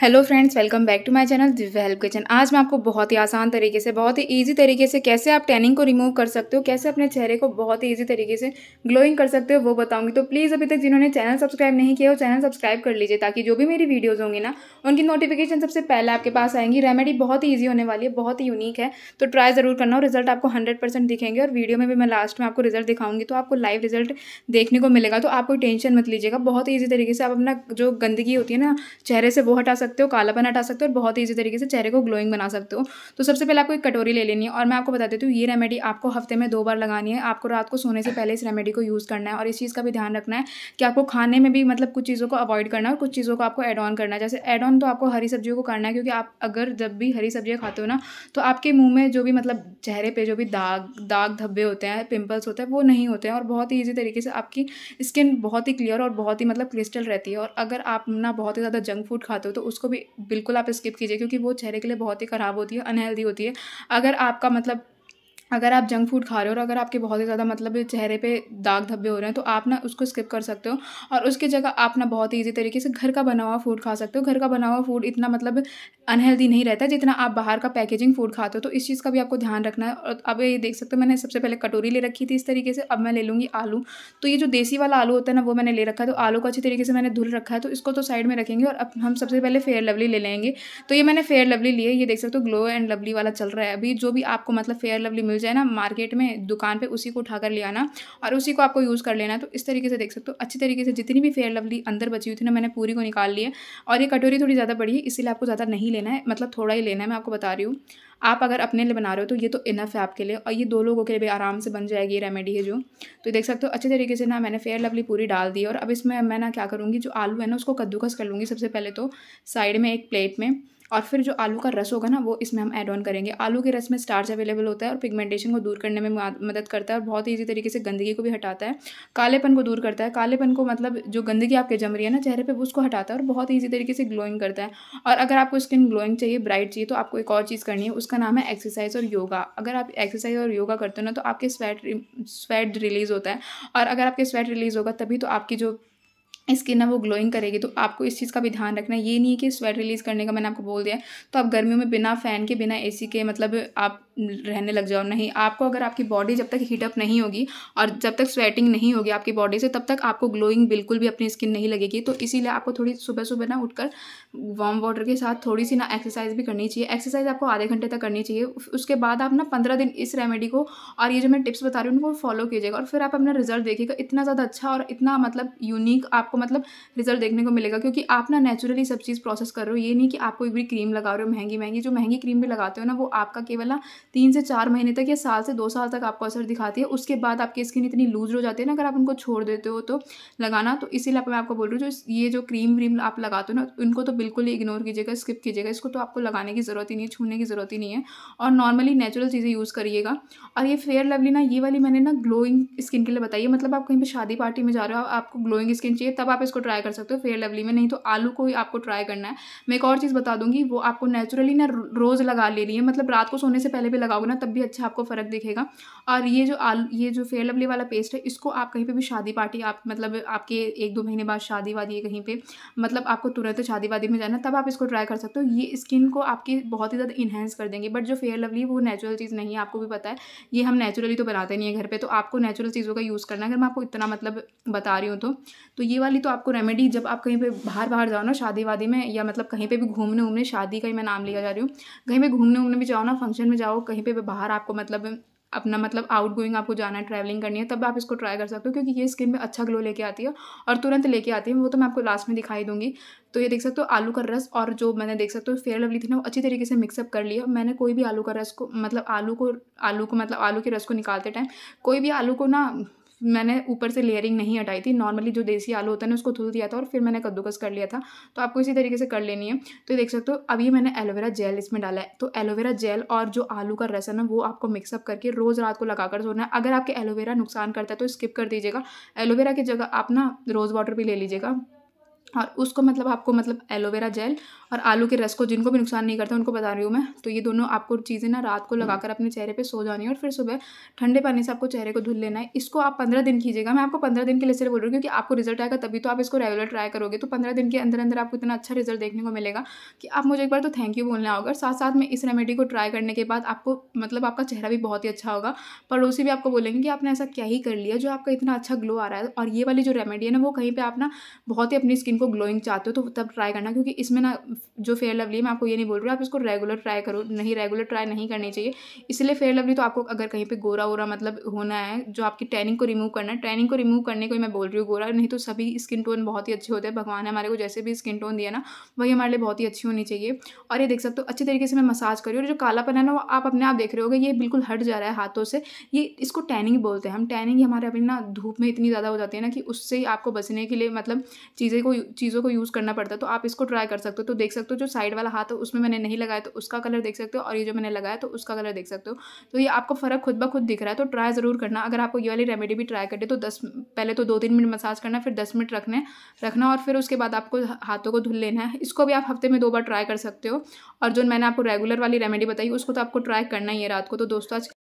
Hello friends welcome back to my channel Divya help kitchen आज मैं आपको बहुत ही आसान तरीके से बहुत ही इजी तरीके से कैसे आप टैनिंग को रिमूव कर सकते हो कैसे अपने चेहरे को बहुत ही इजी तरीके से ग्लोइंग कर सकते हो वो बताऊंगी तो प्लीज़ अभी तक जिन्होंने चैनल सब्सक्राइब नहीं किया हो चैनल सब्सक्राइब कर लीजिए ताकि जो भी मेरी वीडियोज़ होंगी ना उनकी नोटिफिकेशन सबसे पहले आपके पास आएंगी रेमेडी बहुत ही ईजी होने वाली है बहुत ही यूनिक है तो ट्राई ज़रूर करना और रिजल्ट आपको हंड्रेड दिखेंगे और वीडियो में भी मैं लास्ट में आपको रिजल्ट दिखाऊंगी तो आपको लाइव रिजल्ट देखने को मिलेगा तो आप कोई टेंशन मत लीजिएगा बहुत ही ईजी तरीके से आप अपना जो गंदगी होती है ना चेहरे से वो हटा सकते सकते हो कालापन हटा सकते हो और बहुत ईजी तरीके से चेहरे को ग्लोइंग बना सकते हो तो सबसे पहले आपको एक कटोरी ले लेनी है और मैं आपको बता देती हूँ ये रेमेडी आपको हफ्ते में दो बार लगानी है आपको रात को सोने से पहले इस रेमेडी को यूज़ करना है और इस चीज़ का भी ध्यान रखना है कि आपको खाने में भी मतलब कुछ चीज़ों को अवॉइड करना है और कुछ चीज़ों को आपको एड ऑन करना है जैसे एड ऑन तो आपको हरी सब्जियों को करना है क्योंकि आप अगर जब भी हरी सब्जियाँ खाते हो ना तो आपके मुँह में जो भी मतलब चेहरे पर जो भी दाग दाग धब्बे होते हैं पिम्पल्स होते हैं वो नहीं होते हैं और बहुत ही ईजी तरीके से आपकी स्किन बहुत ही क्लियर और बहुत ही मतलब क्रिस्टल रहती है और अगर आप ना बहुत ही ज़्यादा जंक फूड खाते हो तो उस उसको भी बिल्कुल आप स्किप कीजिए क्योंकि वो चेहरे के लिए बहुत ही ख़राब होती है अनहेल्दी होती है अगर आपका मतलब अगर आप जंक फूड खा रहे हो और अगर आपके बहुत ही ज़्यादा मतलब चेहरे पे दाग धब्बे हो रहे हैं तो आप ना उसको स्किप कर सकते हो और उसकी जगह आप ना बहुत ही ईजी तरीके से घर का बना हुआ फूड खा सकते हो घर का बना हुआ फूड इतना मतलब अनहेल्दी नहीं रहता जितना आप बाहर का पैकेजिंग फूड खाते हो तो इस चीज़ का भी आपको ध्यान रखना है और अब ये देख सकते हो मैंने सबसे पहले कटोरी ले रखी थी इस तरीके से अब मैं ले लूँगी आलू तो ये जो देसी वाला आलू होता है ना वो मैंने ले रखा है तो आलू को अच्छी तरीके से मैंने धुल रखा है तो इसको तो साइड में रखेंगे और अब हम सबसे पहले फेयर लवली ले लेंगे तो ये मैंने फेयर लवली लिए ये देख सकते हो ग्लो एंड लवली वाला चल रहा है अभी जो भी आपको मतलब फेयर लवली मिल मिल जाए ना मार्केट में दुकान पे उसी को उठाकर ले आना और उसी को आपको यूज़ कर लेना तो इस तरीके से देख सकते हो अच्छी तरीके से जितनी भी फेयर लवली अंदर बची हुई थी ना मैंने पूरी को निकाल लिया और ये कटोरी थोड़ी ज़्यादा बड़ी है इसीलिए आपको ज़्यादा नहीं लेना है मतलब थोड़ा ही लेना है मैं आपको बता रही हूँ आप अगर अपने लिए बना रहे हो तो ये तो इनफ है आपके लिए और ये दो लोगों के लिए भी आराम से बन जाएगी ये रेमेडी है जो तो देख सकते हो अच्छे तरीके से ना मैंने फेयर लवली पूरी डाल दी और अब इसमें मैं ना क्या करूँगी जो आलू है ना उसको कद्दूकस कर लूँगी सबसे पहले तो साइड में एक प्लेट में और फिर जो आलू का रस होगा ना वो इसमें हम ऐड ऑन करेंगे आलू के रस में स्टार्च अवेलेबल होता है और पिगमेंटेशन को दूर करने में मदद करता है और बहुत ईजी तरीके से गंदगी को भी हटाता है कालेपन को दूर करता है कालेपन को मतलब जो गंदगी आपके जम रही है ना चेहरे पर वो उसको हटाता है और बहुत ईजी तरीके से ग्लोइंग करता है और अगर आपको स्किन ग्लोइंग चाहिए ब्राइट चाहिए तो आपको एक और चीज़ करनी है उसका नाम है एक्सरसाइज और योगा अगर आप एक्सरसाइज और योगा करते हो ना तो आपके स्वेट स्वेट रिलीज़ होता है और अगर आपके स्वेट रिलीज़ होगा तभी तो आपकी जो स्किन है वो ग्लोइंग करेगी तो आपको इस चीज़ का भी ध्यान रखना है ये नहीं है कि स्वेट रिलीज़ करने का मैंने आपको बोल दिया है तो आप गर्मियों में बिना फ़ैन के बिना एसी के मतलब आप रहने लग जाओ नहीं आपको अगर आपकी बॉडी जब तक हीटअप नहीं होगी और जब तक स्वेटिंग नहीं होगी आपकी बॉडी से तब तक आपको ग्लोइंग बिल्कुल भी अपनी स्किन नहीं लगेगी तो इसीलिए आपको थोड़ी सुबह सुबह ना उठकर वार्म वाटर के साथ थोड़ी सी ना एक्सरसाइज भी करनी चाहिए एक्सरसाइज आपको आधे घंटे तक करनी चाहिए उसके बाद आप ना पंद्रह दिन इस रेमेडी को और ये जो मैं टिप्स बता रही हूँ उनको फॉलो कीजिएगा और फिर आप अपना रिजल्ट देखिएगा इतना ज़्यादा अच्छा और इतना मतलब यूनिक आपको मतलब रिजल्ट देखने को मिलेगा क्योंकि आप ना नेचुरली सब चीज़ प्रोसेस कर रहे हो ये नहीं कि आप कोई भी क्रीम लगा रहे हो महंगी महंगी जो महंगी क्रीम भी लगाते हो ना वो आपका केवल ना तीन से चार महीने तक या साल से दो साल तक आपको असर दिखाती है उसके बाद आपकी स्किन इतनी लूज हो जाती है ना अगर आप उनको छोड़ देते हो तो लगाना तो इसीलिए मैं आपको बोल रही हूँ जो ये जो क्रीम व्रीम आप लगाते हो ना उनको तो बिल्कुल ही इग्नोर कीजिएगा स्किप कीजिएगा इसको तो आपको लगाने की ज़रूरत ही नहीं है छूने की ज़रूरत ही नहीं है और नॉर्मली नेचुरल चीज़ें यूज़ करिएगा और ये फेयर लवली ना ये वाली मैंने ना ग्लोइंग स्किन के लिए बताई है मतलब आप कहीं पर शादी पार्टी में जा रहे हो आपको ग्लोइंग स्किन चाहिए तब आप इसको ट्राई कर सकते हो फेयर लवली में नहीं तो आलू को ही आपको ट्राई करना है मैं एक और चीज़ बता दूंगी वो आपको नेचुरली ना रोज़ लगा ले रही है मतलब रात को सोने से पहले भी भी लगाओगे ना तब भी अच्छा आपको फ़र्क दिखेगा और ये जो आलू ये जो फेयर लवली वाला पेस्ट है इसको आप कहीं पे भी शादी पार्टी आप मतलब आपके एक दो महीने बाद शादी वादी है कहीं पे मतलब आपको तुरंत शादी वादी में जाना तब आप इसको ट्राई कर सकते हो ये स्किन को आपकी बहुत ही ज़्यादा इन्हेंस कर देंगे बट जो फेयर लवली वो नेचुरल चीज़ नहीं है आपको भी पता है ये हम नेचुरली तो बनाते नहीं है घर पर तो आपको नेचुरल चीज़ों का यूज़ करना अगर मैं आपको इतना मतलब बता रही हूँ तो, तो ये वाली तो आपको रेमेडी जब आप कहीं पर बाहर बाहर जाओ ना शादी वादी में या मतलब कहीं पर भी घूमने घूमने शादी का ही मैं नाम लिया जा रही हूँ कहीं पर घूमने घूमने भी जाओ ना फंक्शन में जाओ कहीं पे बाहर आपको मतलब अपना मतलब आउट गोइंग आपको जाना है ट्रैवलिंग करनी है तब आप इसको ट्राई कर सकते हो क्योंकि ये स्किन में अच्छा ग्लो लेके आती है और तुरंत लेके आती है वो तो मैं आपको लास्ट में दिखाई दूंगी तो ये देख सकते हो आलू का रस और जो मैंने देख सकते हो फेयर लवली थी ना वो अच्छी तरीके से मिक्सअप कर लिया मैंने कोई भी आलू का रस को मतलब आलू को आलू को मतलब आलू के रस को निकालते टाइम कोई भी आलू को ना मैंने ऊपर से लेयरिंग नहीं हटाई थी नॉर्मली जो देसी आलू होता है ना उसको धुल दिया था और फिर मैंने कद्दूकस कर लिया था तो आपको इसी तरीके से कर लेनी है तो देख सकते हो अभी मैंने एलोवेरा जेल इसमें डाला है तो एलोवेरा जेल और जो आलू का रस है ना वो आपको मिक्सअप करके रोज़ रात को लगाकर सोना है अगर आपके एलोवेरा नुकसान करता है तो स्किप कर दीजिएगा एलोवेरा की जगह आप ना रोज़ वाटर भी ले लीजिएगा और उसको मतलब आपको मतलब एलोवेरा जेल और आलू के रस को जिनको भी नुकसान नहीं करता उनको बता रही हूँ मैं तो ये दोनों आपको चीज़ें ना रात को हम्म। लगाकर अपने चेहरे पे सो जानी है और फिर सुबह ठंडे पानी से आपको चेहरे को धुल लेना है इसको आप पंद्रह दिन कीजिएगा मैं आपको पंद्रह दिन के लिए सिर्फ बोल रही हूँ क्योंकि आपको रिजल्ट आएगा तभी तो आप इसको रेगुलर ट्राई करोगे तो पंद्रह दिन के अंदर अंदर आपको इतना अच्छा रिजल्ट देखने को मिलेगा कि आप मुझे एक बार तो थैंक यू बोलना होगा साथ साथ में इस रेमेडी को ट्राई करने के बाद आपको मतलब आपका चेहरा भी बहुत ही अच्छा होगा पड़ोसी भी आपको बोलेंगे कि आपने ऐसा क्या ही कर लिया जो आपका इतना अच्छा ग्लो आ रहा है और ये वाली जो रेमेडी है ना वो कहीं पर आप ना बहुत ही अपनी स्किन को ग्लोइंग चाहते हो तो तब ट्राई करना क्योंकि इसमें ना जो फेयर लवली मैं आपको ये नहीं बोल रही आप इसको रेगुलर ट्राई करो नहीं रेगुलर ट्राई नहीं करनी चाहिए इसलिए फेयर लवली तो आपको अगर कहीं पे गोरा वोरा मतलब होना है जो आपकी टैनिंग को रिमूव करना है टैनिंग को रिमूव करने को मैं बोल रही हूँ गोरा नहीं तो सभी स्किन टोन बहुत ही अच्छे होते हैं भगवान ने हमारे को जैसे भी स्किन टोन दिया ना वही हमारे लिए बहुत ही अच्छी होनी चाहिए और ये देख सकते हो अच्छे तरीके से मैं मसाज करी और जो कालापन है ना वो आप अपने आप देख रहे हो ये बिल्कुल हट जा रहा है हाथों से ये इसको टैनिंग बोलते हैं हम टैनिंग हमारे अपनी ना धूप में इतनी ज़्यादा हो जाती है ना कि उससे ही आपको बचने के लिए मतलब चीज़ें को चीज़ों को यूज़ करना पड़ता है तो आप इसको ट्राई कर सकते हो तो देख सकते हो जो साइड वाला हाथ है उसमें मैंने नहीं लगाया तो उसका कलर देख सकते हो और ये जो मैंने लगाया तो उसका कलर देख सकते हो तो ये आपको फ़र्क खुद ब खुद दिख रहा है तो ट्राई ज़रूर करना अगर आपको ये वाली रेमेडी भी ट्राई दे तो दस पहले तो दो तीन मिनट मसाज करना फिर दस मिनट रखने रखना और फिर उसके बाद आपको हाथों को धुल लेना है इसको भी आप हफ्ते में दो बार ट्राई कर सकते हो और जो मैंने आपको रेगुलर वाली रेमेडी बताई उसको तो आपको ट्राई करना ही है रात को तो दोस्तों आज